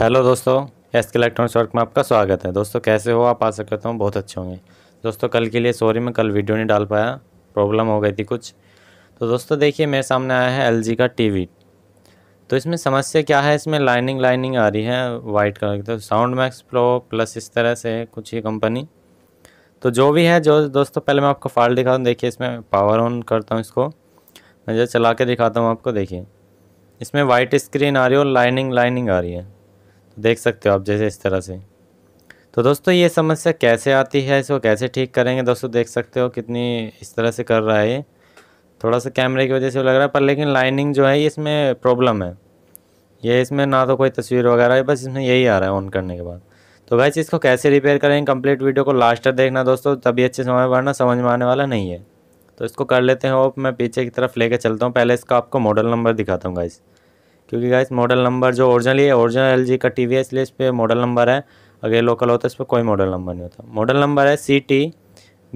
Hello दोस्तों S के electronics work में आपका स्वागत है दोस्तों कैसे हो आप आ सकते हो बहुत अच्छे होंगे दोस्तों कल के लिए सॉरी मैं कल वीडियो नहीं डाल पाया प्रॉब्लम हो गई थी कुछ तो दोस्तों देखिए मेरे सामने आया है एल का टीवी तो इसमें समस्या क्या है इसमें लाइनिंग लाइनिंग आ रही है वाइट कलर की तो साउंड मैक्स प्रो प्लस इस तरह से कुछ ये कंपनी तो जो भी है जो दोस्तों पहले मैं आपको फॉल्ट दिखाता हूँ देखिए इसमें पावर ऑन करता हूँ इसको मैं जो चला के दिखाता हूँ आपको देखिए इसमें वाइट स्क्रीन आ रही है और लाइनिंग लाइनिंग आ रही है देख सकते हो आप जैसे इस तरह से तो दोस्तों ये समस्या कैसे आती है इसको कैसे ठीक करेंगे दोस्तों देख सकते हो कितनी इस तरह से कर रहा है ये थोड़ा सा कैमरे की वजह से लग रहा है पर लेकिन लाइनिंग जो है इसमें प्रॉब्लम है ये इसमें ना तो कोई तस्वीर वगैरह है बस इसमें यही आ रहा है ऑन करने के बाद तो भाई इसको कैसे रिपेयर करेंगे कंप्लीट वीडियो को लास्ट तक देखना दोस्तों तभी अच्छे समय पड़ना समझ में आने वाला नहीं है तो इसको कर लेते हैं ओप मैं पीछे की तरफ लेके चलता हूँ पहले इसका आपको मॉडल नंबर दिखाता हूँ गाइज़ क्योंकि गाइस मॉडल नंबर जो ओरिजिनली है ओरिजिनल एल का टी वी है इसलिए इस पर मॉडल नंबर है अगर लोकल होता है इस पर कोई मॉडल नंबर नहीं होता मॉडल नंबर है सी टी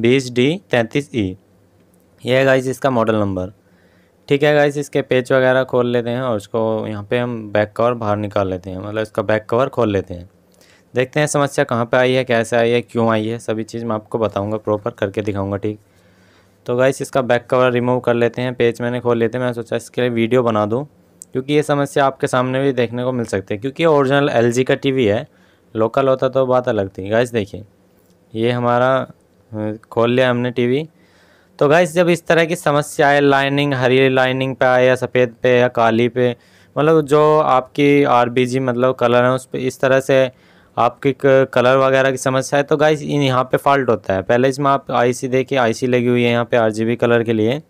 बीस डी तैंतीस ई e। यह है गाइस इसका मॉडल नंबर ठीक है गाइस इसके पेज वगैरह खोल लेते हैं और इसको यहाँ पे हम बैक कवर बाहर निकाल लेते हैं मतलब इसका बैक कवर खोल लेते हैं देखते हैं समस्या कहाँ पे आई है कैसे आई है क्यों आई है सभी चीज़ मैं आपको बताऊँगा प्रॉपर करके दिखाऊँगा ठीक तो गाइस इसका बैक कवर रिमूव कर लेते हैं पेज मैंने खोल लेते हैं मैं सोचा इसके लिए वीडियो बना दूँ क्योंकि ये समस्या आपके सामने भी देखने को मिल सकती है क्योंकि ओरिजिनल एल का वी है लोकल होता तो बात अलग थी गाइस देखिए ये हमारा खोल लिया हमने टीवी तो गाइस जब इस तरह की समस्या आए लाइनिंग हरी लाइनिंग पे आए या सफ़ेद पे या काली पे मतलब जो आपकी आर मतलब कलर है उस पर इस तरह से आपकी कलर वगैरह की समस्या है तो गाइस इन यहाँ पे फॉल्ट होता है पहले इसमें आप आईसी देखिए आईसी लगी हुई है यहाँ पे आरजीबी कलर के लिए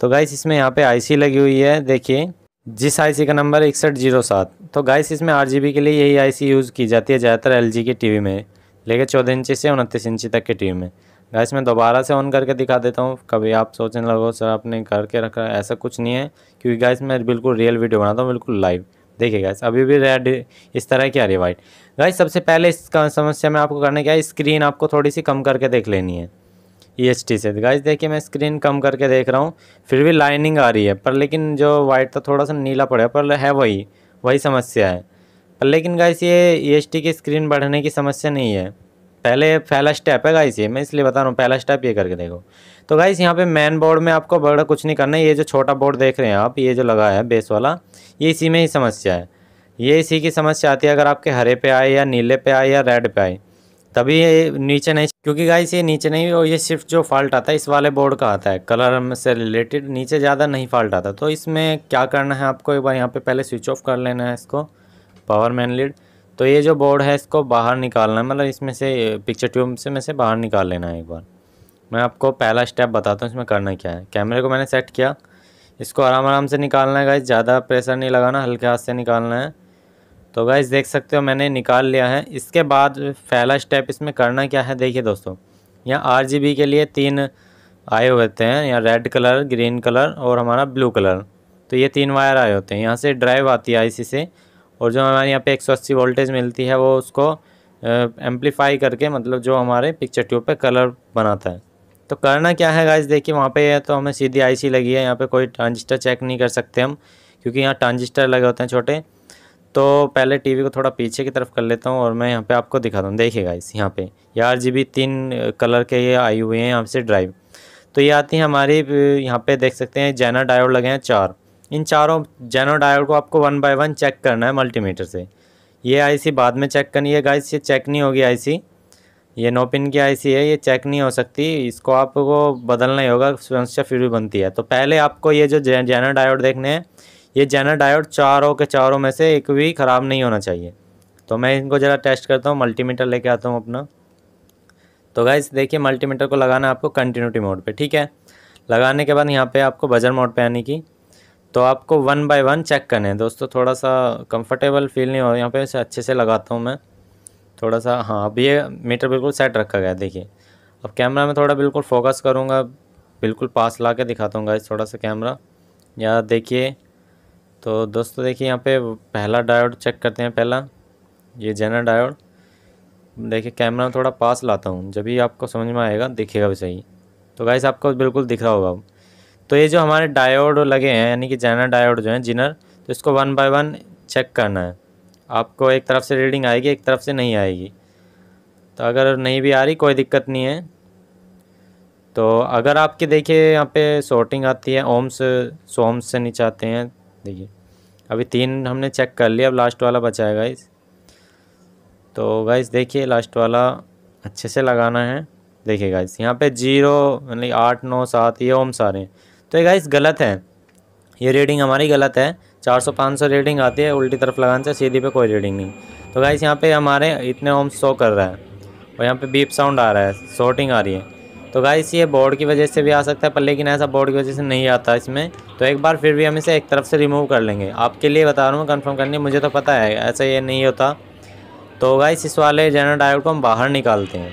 तो गाइस इसमें यहाँ पे सी लगी हुई है देखिए जिस आईसी का नंबर है इकसठ जीरो सात तो गाइस इसमें आठ जी के लिए यही आईसी यूज़ की जाती है ज़्यादातर एल के टीवी में लेकिन चौदह इंची से उनतीस इंची तक के टीवी में गाइस मैं दोबारा से ऑन करके दिखा देता हूँ कभी आप सोचने लगो सर आपने करके रखा ऐसा कुछ नहीं है क्योंकि गाइस मैं बिल्कुल रियल वीडियो बनाता हूँ बिल्कुल लाइव देखिए गाइस अभी भी रेड इस तरह की आ रही है वाइट गाइस सबसे पहले इस समस्या में आपको करना क्या है स्क्रीन आपको थोड़ी सी कम करके देख लेनी है ई e टी से गाइस तो देखिए मैं स्क्रीन कम करके देख रहा हूँ फिर भी लाइनिंग आ रही है पर लेकिन जो वाइट था थोड़ा सा नीला पड़ा पर है वही वही समस्या है पर लेकिन गाइस ये ई e टी की स्क्रीन बढ़ने की समस्या नहीं है पहले पहला स्टेप है गाइस ये मैं इसलिए बता रहा हूँ पहला स्टेप ये करके देखो तो गाइस यहाँ पे मेन बोर्ड में आपको बड़ा कुछ नहीं करना है ये जो छोटा बोर्ड देख रहे हैं आप ये जो लगा है बेस वाला ये इसी में ही समस्या है ये इसी की समस्या आती है अगर आपके हरे पे आए या नीले पे आए या रेड पे आए तभी ये नीचे नहीं क्योंकि गाइस ये नीचे नहीं और ये सिर्फ जो फॉल्ट आता है इस वाले बोर्ड का आता है कलर से रिलेटेड नीचे ज़्यादा नहीं फॉल्ट आता तो इसमें क्या करना है आपको एक बार यहाँ पे पहले स्विच ऑफ कर लेना है इसको पावर मैन लीड तो ये जो बोर्ड है इसको बाहर निकालना है मतलब इसमें से पिक्चर ट्यूब से में से बाहर निकाल लेना है एक बार मैं आपको पहला स्टेप बताता हूँ इसमें करना क्या है कैमरे को मैंने सेट किया इसको आराम आराम से निकालना है गाइस ज़्यादा प्रेशर नहीं लगाना हल्के हाथ से निकालना है तो गाइज़ देख सकते हो मैंने निकाल लिया है इसके बाद पहला स्टेप इसमें करना क्या है देखिए दोस्तों यहाँ आर के लिए तीन आए हुए होते हैं यहाँ रेड कलर ग्रीन कलर और हमारा ब्लू कलर तो ये तीन वायर आए होते हैं यहाँ से ड्राइव आती है आईसी से और जो हमारे यहाँ पे 180 वोल्टेज मिलती है वो उसको एम्पलीफाई करके मतलब जो हमारे पिक्चर ट्यूब पे कलर बनाता है तो करना क्या है गाइज देखिए वहाँ पे तो हमें सीधी आईसी लगी है यहाँ पे कोई ट्रांजिस्टर चेक नहीं कर सकते हम क्योंकि यहाँ ट्रांजिस्टर लगे होते हैं छोटे तो पहले टीवी को थोड़ा पीछे की तरफ कर लेता हूँ और मैं यहाँ पे आपको दिखाता हूँ देखिएगा इस यहाँ पे ये जी जी तीन कलर के ये आई हुए हैं यहाँ से ड्राइव तो ये आती है हमारी यहाँ पे देख सकते हैं जैनो डायोड लगे हैं चार इन चारों जैनो डायोड को आपको वन बाय वन चेक करना है मल्टीमीटर से ये आई बाद में चेक करनी है गाइस ये चेक नहीं होगी आई ये नो पिन की आई है ये चेक नहीं हो सकती इसको आपको बदलना ही होगा समस्या फिर भी बनती है तो पहले आपको ये जो जैनो डायोड देखने हैं ये जैनर डायोड चारों के चारों में से एक भी ख़राब नहीं होना चाहिए तो मैं इनको ज़रा टेस्ट करता हूँ मल्टीमीटर लेके आता हूँ अपना तो गाइस देखिए मल्टीमीटर को लगाना आपको कंटिन्यूटी मोड पे ठीक है लगाने के बाद यहाँ पे आपको बजर मोड पे आने की तो आपको वन बाय वन चेक करना है दोस्तों थोड़ा सा कंफर्टेबल फील नहीं हो रहा यहाँ पे अच्छे से लगाता हूँ मैं थोड़ा सा हाँ अब ये मीटर बिल्कुल सेट रखा गया देखिए अब कैमरा में थोड़ा बिल्कुल फोकस करूँगा बिल्कुल पास ला के दिखाता हूँ गाइज थोड़ा सा कैमरा या देखिए तो दोस्तों देखिए यहाँ पे पहला डायोड चेक करते हैं पहला ये जेनर डायोड देखिए कैमरा थोड़ा पास लाता हूँ जब ही आपको समझ में आएगा दिखेगा भी सही तो गाइस आपको बिल्कुल दिख रहा होगा तो ये जो हमारे डायोड लगे हैं यानी कि जेनर डायोड जो हैं जिनर तो इसको वन बाय वन चेक करना है आपको एक तरफ से रीडिंग आएगी एक तरफ से नहीं आएगी तो अगर नहीं भी आ रही कोई दिक्कत नहीं है तो अगर आपके देखिए यहाँ पे शॉर्टिंग आती है ओम्स सोम्स से नीचे आते हैं देखिए अभी तीन हमने चेक कर लिया अब लास्ट वाला बचा है गाइस तो गाइस देखिए लास्ट वाला अच्छे से लगाना है देखिए गाइस यहाँ पे जीरो यानी आठ नौ सात ये ओम सारे हैं तो ये गाइस गलत है ये रीडिंग हमारी गलत है चार सौ पाँच सौ रीडिंग आती है उल्टी तरफ लगाने से सीधी पे कोई रीडिंग नहीं तो गाइस यहाँ पे हमारे इतने ओम शो कर रहा है और यहाँ पे बीप साउंड आ रहा है शॉर्टिंग आ रही है तो गाइस ये बोर्ड की वजह से भी आ सकता है पर लेकिन ऐसा बोर्ड की वजह से नहीं आता इसमें तो एक बार फिर भी हम इसे एक तरफ से रिमूव कर लेंगे आपके लिए बता रहा हूँ कन्फर्म करनी मुझे तो पता है ऐसा ये नहीं होता तो गाइस इस वाले जनरल डायोड को हम बाहर निकालते हैं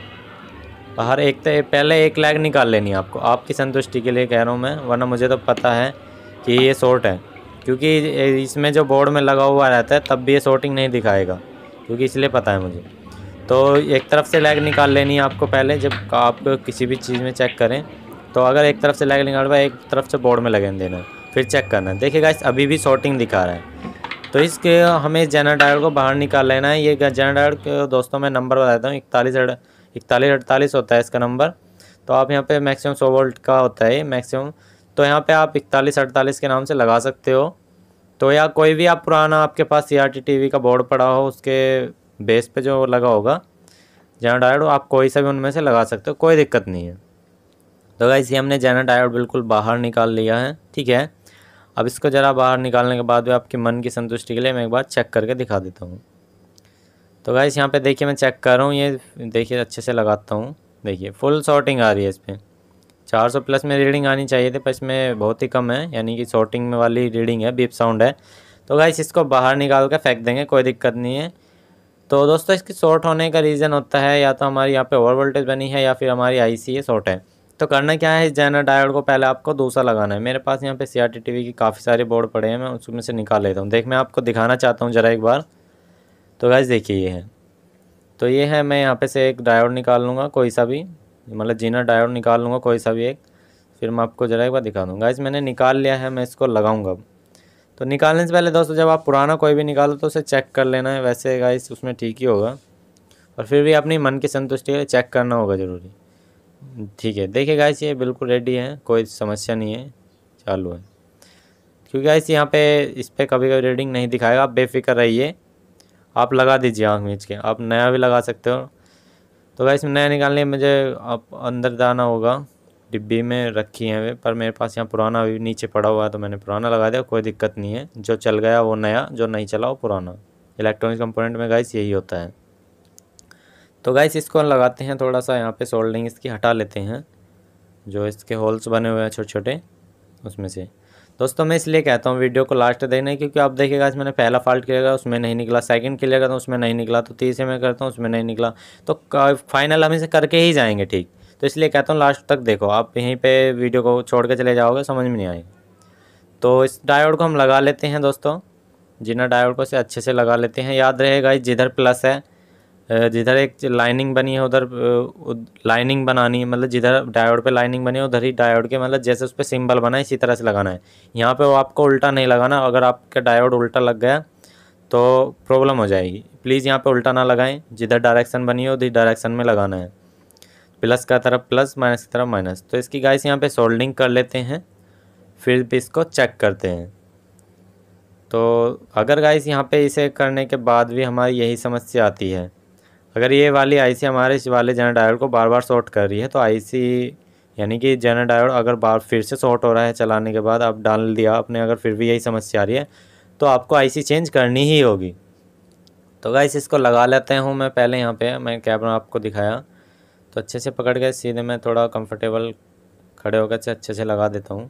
बाहर एक तो पहले एक लैग निकाल लेनी आपको आपकी संतुष्टि के लिए कह रहा हूँ मैं वरना मुझे तो पता है कि ये शॉर्ट है क्योंकि इसमें जो बोर्ड में लगा हुआ रहता है तब भी ये शॉर्टिंग नहीं दिखाएगा क्योंकि इसलिए पता है मुझे तो एक तरफ से लैग निकाल लेनी है आपको पहले जब आप किसी भी चीज़ में चेक करें तो अगर एक तरफ से लैग निकाल पाए एक तरफ से बोर्ड में लगे देना फिर चेक करना देखिएगा इस अभी भी शॉर्टिंग दिखा रहा है तो इसके हमें जेनर को बाहर निकाल लेना है ये जेनर दोस्तों मैं नंबर बता देता हूँ इकतालीस इकतालीस अड़तालीस होता है इसका नंबर तो आप यहाँ पे मैक्सिमम सौ वोल्ट का होता है मैक्सिमम तो यहाँ पे आप इकतालीस अड़तालीस के नाम से लगा सकते हो तो या कोई भी आप पुराना आपके पास C R T T V का बोर्ड पड़ा हो उसके बेस पे जो लगा होगा जेना डायोड आप कोई सा भी उनमें से लगा सकते हो कोई दिक्कत नहीं है तो गाइस ये हमने जेना डायोड बिल्कुल बाहर निकाल लिया है ठीक है अब इसको ज़रा बाहर निकालने के बाद भी आपके मन की संतुष्टि के लिए मैं एक बार चेक करके दिखा देता हूँ तो गाइस यहाँ पे देखिए मैं चेक कर रहा हूँ ये देखिए अच्छे से लगाता हूँ देखिए फुल शॉर्टिंग आ रही है इस पर चार सौ प्लस में रीडिंग आनी चाहिए थी पर इसमें बहुत ही कम है यानी कि शॉर्टिंग में वाली रीडिंग है बीप साउंड है तो गाइस इसको बाहर निकाल कर फेंक देंगे कोई दिक्कत नहीं है तो दोस्तों इसकी शॉर्ट होने का रीज़न होता है या तो हमारे यहाँ पे ओवर वोल्टेज बनी है या फिर हमारी आई सी शॉर्ट है तो करना क्या है इस जैनर डायोड को पहले आपको दूसरा लगाना है मेरे पास यहाँ पे C R T T V की काफ़ी सारे बोर्ड पड़े हैं मैं उसमें से निकाल लेता हूँ देख मैं आपको दिखाना चाहता हूँ ज़रा एक बार तो गैस देखिए ये है तो ये है मैं यहाँ पे से एक डायोड निकाल लूँगा कोई सा भी मतलब जीना डायोड निकाल लूँगा कोई सा भी एक फिर मैं आपको ज़रा एक बार दिखा दूँगा गैस मैंने निकाल लिया है मैं इसको लगाऊँगा तो निकालने से पहले दोस्तों जब आप पुराना कोई भी निकालो तो उसे चेक कर लेना है वैसे गाइस उसमें ठीक ही होगा और फिर भी अपनी मन की संतुष्टि के लिए चेक करना होगा ज़रूरी ठीक है देखिए गाइस ये बिल्कुल रेडी है कोई समस्या नहीं है चालू है क्योंकि गाइस यहाँ पे इस पर कभी कभी रीडिंग नहीं दिखाएगा आप बेफिक्र रहिए आप लगा दीजिए आँख मीच के आप नया भी लगा सकते हो तो गाइस नया निकालने मुझे आप अंदर जाना होगा डिब्बी में रखी हैं पर मेरे पास यहाँ पुराना अभी नीचे पड़ा हुआ है तो मैंने पुराना लगा दिया कोई दिक्कत नहीं है जो चल गया वो नया जो नहीं चला वो पुराना इलेक्ट्रॉनिक कंपोनेंट में गाइस यही होता है तो गाइस इसको लगाते हैं थोड़ा सा यहाँ पे सोल्डिंग इसकी हटा लेते हैं जो इसके होल्स बने हुए हैं छोटे छोटे उसमें से दोस्तों मैं इसलिए कहता हूँ वीडियो को लास्ट देखने क्योंकि आप देखिएगा मैंने पहला फॉल्ट क्लियर उसमें नहीं निकला सेकंड क्लियर करता हूँ उसमें नहीं निकला तो तीसरे में करता हूँ उसमें नहीं निकला तो फाइनल हम इसे करके ही जाएंगे ठीक तो इसलिए कहता हूँ लास्ट तक देखो आप यहीं पर वीडियो को छोड़ के चले जाओगे समझ में नहीं आएगी तो इस डायोड को हम लगा लेते हैं दोस्तों जिन्हें डायोड को से अच्छे से लगा लेते हैं याद रहेगा जिधर प्लस है जिधर एक लाइनिंग बनी है उधर लाइनिंग बनानी है मतलब जिधर डायोड पे लाइनिंग बनी है उधर ही डायोड के मतलब जैसे उस पर सिम्बल बना है इसी तरह से लगाना है यहाँ पे वो आपको उल्टा नहीं लगाना अगर आपके डायोड उल्टा लग गया तो प्रॉब्लम हो जाएगी प्लीज़ यहाँ पे उल्टा ना लगाएं जिधर डायरेक्शन बनी है उधर डायरेक्शन में लगाना है प्लस का तरफ प्लस माइनस की तरफ माइनस तो इसकी गाइस यहाँ पे सोल्डिंग कर लेते हैं फिर भी इसको चेक करते हैं तो अगर गाइस यहाँ पे इसे करने के बाद भी हमारी यही समस्या आती है अगर ये वाली आईसी हमारे इस वाले जनर डायोड को बार बार शॉर्ट कर रही है तो आईसी यानी कि जनर डायोड अगर बार फिर से शॉर्ट हो रहा है चलाने के बाद आप डाल दिया आपने अगर फिर भी यही समस्या आ रही है तो आपको आई चेंज करनी ही होगी तो गाइस इसको लगा लेते हूँ मैं पहले यहाँ पे मैं कैमरा आपको दिखाया तो अच्छे से पकड़ के सीधे मैं थोड़ा कंफर्टेबल खड़े होकर से अच्छे से लगा देता हूँ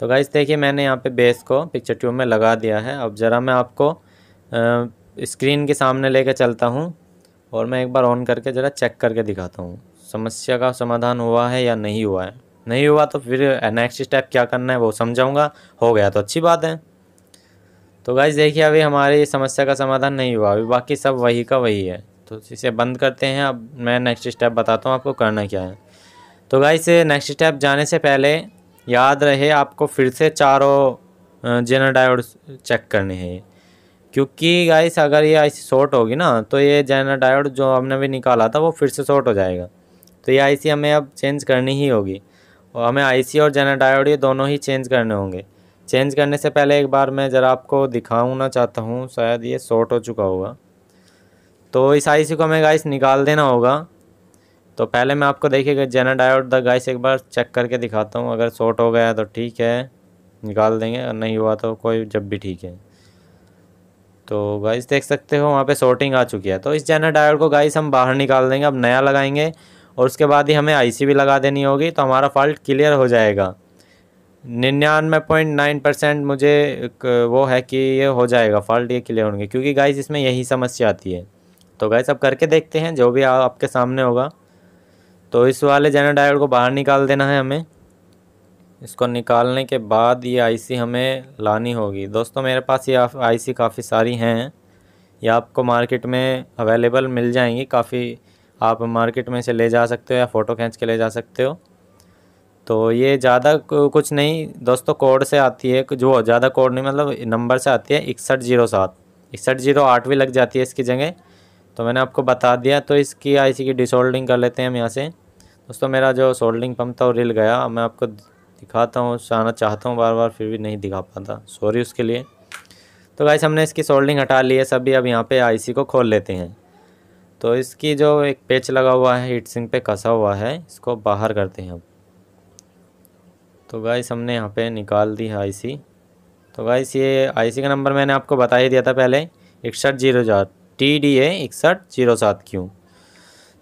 तो गाइज देखिए मैंने यहाँ पे बेस को पिक्चर ट्यूब में लगा दिया है अब ज़रा मैं आपको स्क्रीन के सामने ले चलता हूँ और मैं एक बार ऑन करके ज़रा चेक करके दिखाता हूँ समस्या का समाधान हुआ है या नहीं हुआ है नहीं हुआ तो फिर नेक्स्ट स्टेप क्या करना है वो समझाऊँगा हो गया तो अच्छी बात है तो गाइज देखिए अभी हमारी समस्या का समाधान नहीं हुआ अभी बाकी सब वही का वही है तो इसे बंद करते हैं अब मैं नेक्स्ट स्टेप बताता हूँ आपको करना क्या है तो गाइस नेक्स्ट स्टेप जाने से पहले याद रहे आपको फिर से चारों जेनर डायोड चेक करने हैं क्योंकि गाइस अगर ये आईसी शॉर्ट होगी ना तो ये जेनर डायोड जो हमने भी निकाला था वो फिर से शॉर्ट हो जाएगा तो ये आईसी हमें अब चेंज करनी ही होगी और हमें आईसी और जेनर डायोड ये दोनों ही चेंज करने होंगे चेंज करने से पहले एक बार मैं ज़रा आपको ना चाहता हूँ शायद ये शॉर्ट हो चुका होगा तो इस आईसी को हमें गाइस निकाल देना होगा तो पहले मैं आपको देखिएगा जेना डायोड द गाइस एक बार चेक करके दिखाता हूँ अगर शॉर्ट हो गया तो ठीक है निकाल देंगे और नहीं हुआ तो कोई जब भी ठीक है तो गाइस देख सकते हो वहाँ पे शॉर्टिंग आ चुकी है तो इस जेनर डायोड को गाइस हम बाहर निकाल देंगे अब नया लगाएंगे और उसके बाद ही हमें सी भी लगा देनी होगी तो हमारा फॉल्ट क्लियर हो जाएगा निन्यानवे पॉइंट नाइन परसेंट मुझे वो है कि ये हो जाएगा फॉल्ट ये क्लियर होंगे क्योंकि गाइस इसमें यही समस्या आती है तो गैस अब करके देखते हैं जो भी आपके सामने होगा तो इस वाले जेनर डायोड को बाहर निकाल देना है हमें इसको निकालने के बाद ये आईसी हमें लानी होगी दोस्तों मेरे पास ये आईसी काफ़ी सारी हैं ये आपको मार्केट में अवेलेबल मिल जाएंगी काफ़ी आप मार्केट में से ले जा सकते हो या फ़ोटो खींच के ले जा सकते हो तो ये ज़्यादा कुछ नहीं दोस्तों कोड से आती है जो ज़्यादा कोड नहीं मतलब नंबर से आती है इकसठ जीरो सात इकसठ जीरो आठ भी लग जाती है इसकी जगह तो मैंने आपको बता दिया तो इसकी आईसी की डिसोल्डिंग कर लेते हैं हम यहाँ से दोस्तों मेरा जो सोल्डिंग पम्प था वो रिल गया मैं आपको दिखाता हूँ आना चाहता हूँ बार बार फिर भी नहीं दिखा पाता सॉरी उसके लिए तो गाइस हमने इसकी सोल्डिंग हटा ली है सभी अब यहाँ पे आईसी को खोल लेते हैं तो इसकी जो एक पेच लगा हुआ है हीट सिंक पे कसा हुआ है इसको बाहर करते हैं अब तो गाइस हमने यहाँ पे निकाल दी है आई तो गाइस ये आईसी का नंबर मैंने आपको बता ही दिया था पहले इकसठ जीरो टी डी ए इकसठ जीरो सात क्यू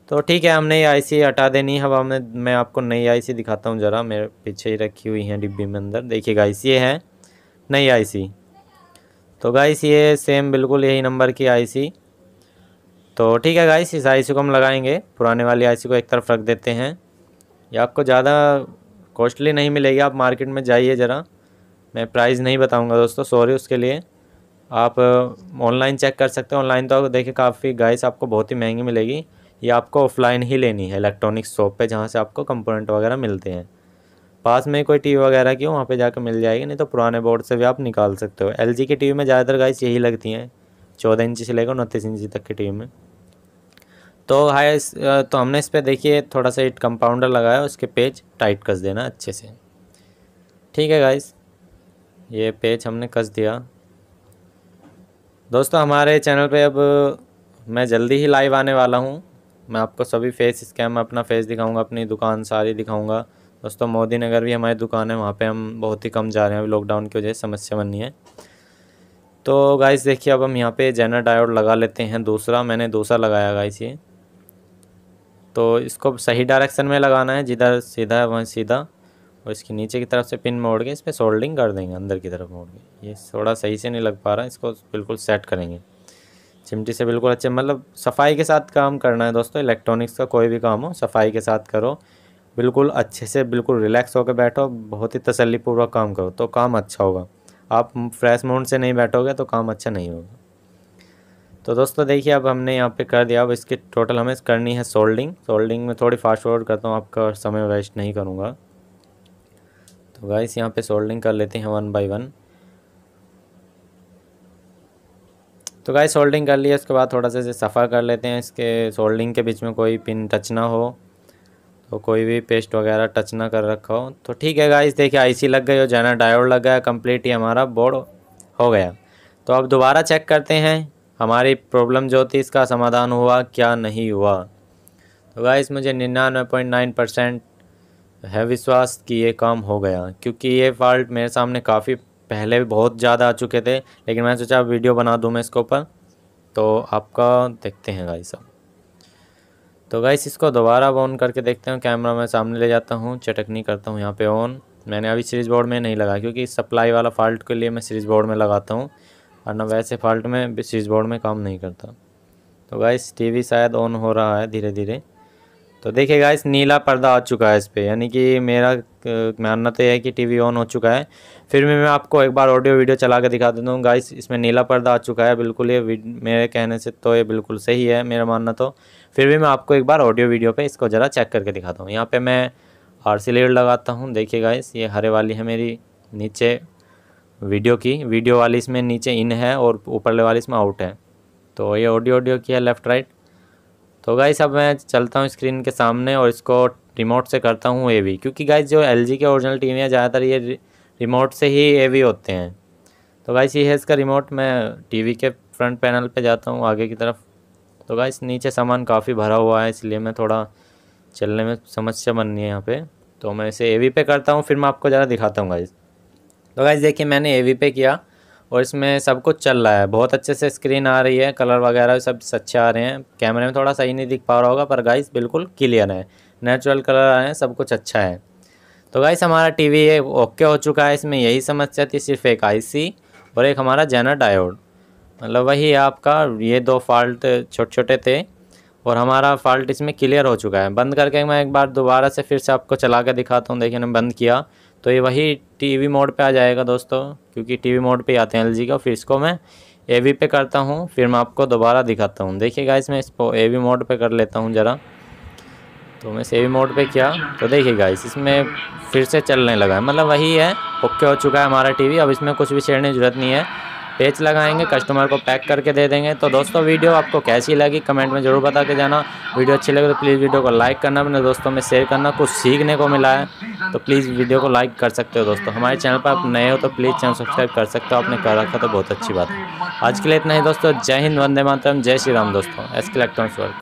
तो ठीक है हमने ये आईसी हटा देनी है अब हमें मैं आपको नई आईसी दिखाता हूँ ज़रा मेरे पीछे ही रखी हुई है डिब्बी में अंदर देखिए गाइस ये है नई आईसी तो गाइस ये सेम बिल्कुल यही नंबर की आईसी तो ठीक है गाइस इस आईसी को हम लगाएंगे पुराने वाली आईसी को एक तरफ रख देते हैं ये आपको ज़्यादा कॉस्टली नहीं मिलेगी आप मार्केट में जाइए ज़रा मैं प्राइस नहीं बताऊँगा दोस्तों सॉरी उसके लिए आप ऑनलाइन चेक कर सकते हैं ऑनलाइन तो देखिए काफ़ी गाइस आपको बहुत ही महंगी मिलेगी ये आपको ऑफलाइन ही लेनी है इलेक्ट्रॉनिक्स शॉप पे जहाँ से आपको कंपोनेंट वगैरह मिलते हैं पास में कोई टीवी वगैरह की हो वहाँ पे जाकर मिल जाएगी नहीं तो पुराने बोर्ड से भी आप निकाल सकते हो एल की टीवी में ज़्यादातर गाइस यही लगती हैं चौदह इंची से लेकर उनतीस इंची तक की टी में तो हाई तो हमने इस पर देखिए थोड़ा सा इट कंपाउंडर लगाया उसके पेज टाइट कस देना अच्छे से ठीक है गाइस ये पेज हमने कस दिया दोस्तों हमारे चैनल पे अब मैं जल्दी ही लाइव आने वाला हूँ मैं आपको सभी फेस स्कैम अपना फेस दिखाऊंगा अपनी दुकान सारी दिखाऊंगा दोस्तों मोदी नगर भी हमारी दुकान है वहाँ पे हम बहुत ही कम जा रहे हैं अभी लॉकडाउन की वजह से समस्या बननी है तो गाइस देखिए अब हम यहाँ पे जेनर डायोड लगा लेते हैं दूसरा मैंने दूसरा लगाया गाइस ये तो इसको सही डायरेक्शन में लगाना है जिधर सीधा है वहीं सीधा और इसके नीचे की तरफ से पिन मोड़ के इस पर सोल्डिंग कर देंगे अंदर की तरफ मोड़ के ये थोड़ा सही से नहीं लग पा रहा इसको बिल्कुल सेट करेंगे चिमटी से बिल्कुल अच्छे मतलब सफाई के साथ काम करना है दोस्तों इलेक्ट्रॉनिक्स का कोई भी काम हो सफाई के साथ करो बिल्कुल अच्छे से बिल्कुल रिलैक्स होकर बैठो बहुत ही तसल्लीपूर्वक काम करो तो काम अच्छा होगा आप फ्रेश मूड से नहीं बैठोगे तो काम अच्छा नहीं होगा तो दोस्तों देखिए अब हमने यहाँ पे कर दिया अब इसके टोटल हमें करनी है सोल्डिंग सोल्डिंग में थोड़ी फास्ट फॉरवर्ड करता हूँ आपका समय वेस्ट नहीं करूँगा तो गाइस यहाँ पे सोल्डिंग कर लेते हैं वन बाय वन तो गाइस सोल्डिंग कर लिया उसके बाद थोड़ा सा इसे सफ़ा कर लेते हैं इसके सोल्डिंग के बीच में कोई पिन टच ना हो तो कोई भी पेस्ट वगैरह टच ना कर रखा हो तो ठीक है गाइस देखिए आईसी लग गई हो जाना डायोड लग गया कम्प्लीट ही हमारा बोर्ड हो गया तो अब दोबारा चेक करते हैं हमारी प्रॉब्लम जो थी इसका समाधान हुआ क्या नहीं हुआ तो गाइस मुझे निन्यानवे पॉइंट नाइन परसेंट है विश्वास कि ये काम हो गया क्योंकि ये फॉल्ट मेरे सामने काफ़ी पहले भी बहुत ज़्यादा आ चुके थे लेकिन मैंने सोचा वीडियो बना दूँ मैं इसके ऊपर तो आपका देखते हैं गाई साहब तो गाइस इसको दोबारा ऑन करके देखते हैं कैमरा मैं सामने ले जाता हूँ चटकनी करता हूँ यहाँ पे ऑन मैंने अभी सीरीज बोर्ड में नहीं लगाया क्योंकि सप्लाई वाला फॉल्ट के लिए मैं सीरीज बोर्ड में लगाता हूँ वरना वैसे फॉल्ट में सीरीज बोर्ड में काम नहीं करता तो गाइस टीवी शायद ऑन हो रहा है धीरे धीरे तो देखिए गाइस नीला पर्दा आ चुका है इस पर यानी कि मेरा मानना तो यह है कि टीवी ऑन हो चुका है फिर भी मैं आपको एक बार ऑडियो वीडियो चला के दिखा देता हूँ गाइस इसमें नीला पर्दा आ चुका है बिल्कुल ये मेरे कहने से तो ये बिल्कुल सही है मेरा मानना तो फिर भी मैं आपको एक बार ऑडियो वीडियो पर इसको ज़रा चेक करके दिखाता हूँ यहाँ पर मैं आर सी लेड लगाता हूँ देखिए गाइस ये हरे वाली है मेरी नीचे वीडियो की वीडियो वाली इसमें नीचे इन है और ऊपर वाली इसमें आउट है तो ये ऑडियो ऑडियो की है लेफ़्ट राइट तो गाइस अब मैं चलता हूँ स्क्रीन के सामने और इसको रिमोट से करता हूँ ए वी क्योंकि गाइस जो एल के ओरिजिनल टी हैं ज़्यादातर ये रिमोट से ही ए वी होते हैं तो गाइस ये है इसका रिमोट मैं टीवी के फ्रंट पैनल पे जाता हूँ आगे की तरफ तो गाइस नीचे सामान काफ़ी भरा हुआ है इसलिए मैं थोड़ा चलने में समस्या बन रही है यहाँ पे तो मैं इसे ए वी पे करता हूँ फिर मैं आपको ज़रा दिखाता हूँ गाइस तो गाइस देखिए मैंने ए वी पे किया और इसमें सब कुछ चल रहा है बहुत अच्छे से स्क्रीन आ रही है कलर वगैरह सब अच्छे आ रहे हैं कैमरे में थोड़ा सही नहीं दिख पा रहा होगा पर गाइस बिल्कुल क्लियर है नेचुरल कलर आ रहे हैं सब कुछ अच्छा है तो गाइस हमारा टी ये ओके हो चुका है इसमें यही समस्या थी सिर्फ एक सी और एक हमारा जेना डायोड मतलब वही आपका ये दो फॉल्ट छोटे छोटे थे और हमारा फॉल्ट इसमें क्लियर हो चुका है बंद करके मैं एक बार दोबारा से फिर से आपको चला के दिखाता हूँ देखिए मैंने बंद किया तो ये वही टीवी मोड पे आ जाएगा दोस्तों क्योंकि टीवी मोड पे आते हैं एलजी का फिर इसको मैं ए पे करता हूँ फिर मैं आपको दोबारा दिखाता हूँ देखिए गाइस मैं इसको ए मोड पे कर लेता हूँ ज़रा तो मैं वी मोड पे किया तो देखिए गाइस इसमें फिर से चलने लगा है मतलब वही है ओके हो चुका है हमारा टीवी अब इसमें कुछ भी छेड़ने की ज़रूरत नहीं है पेज लगाएंगे कस्टमर को पैक करके दे देंगे तो दोस्तों वीडियो आपको कैसी लगी कमेंट में ज़रूर बता के जाना वीडियो अच्छी लगे तो प्लीज़ वीडियो को लाइक करना अपने दोस्तों में शेयर करना कुछ सीखने को मिला है तो प्लीज़ वीडियो को लाइक कर सकते हो दोस्तों हमारे चैनल पर आप नए हो तो प्लीज़ चैनल सब्सक्राइब कर सकते हो आपने कर रखा तो बहुत अच्छी बात है आज के लिए इतना ही दोस्तों जय हिंद वंदे मातरम जय श्री राम दोस्तों एस के इलेक्ट्रॉनिक्स वर्क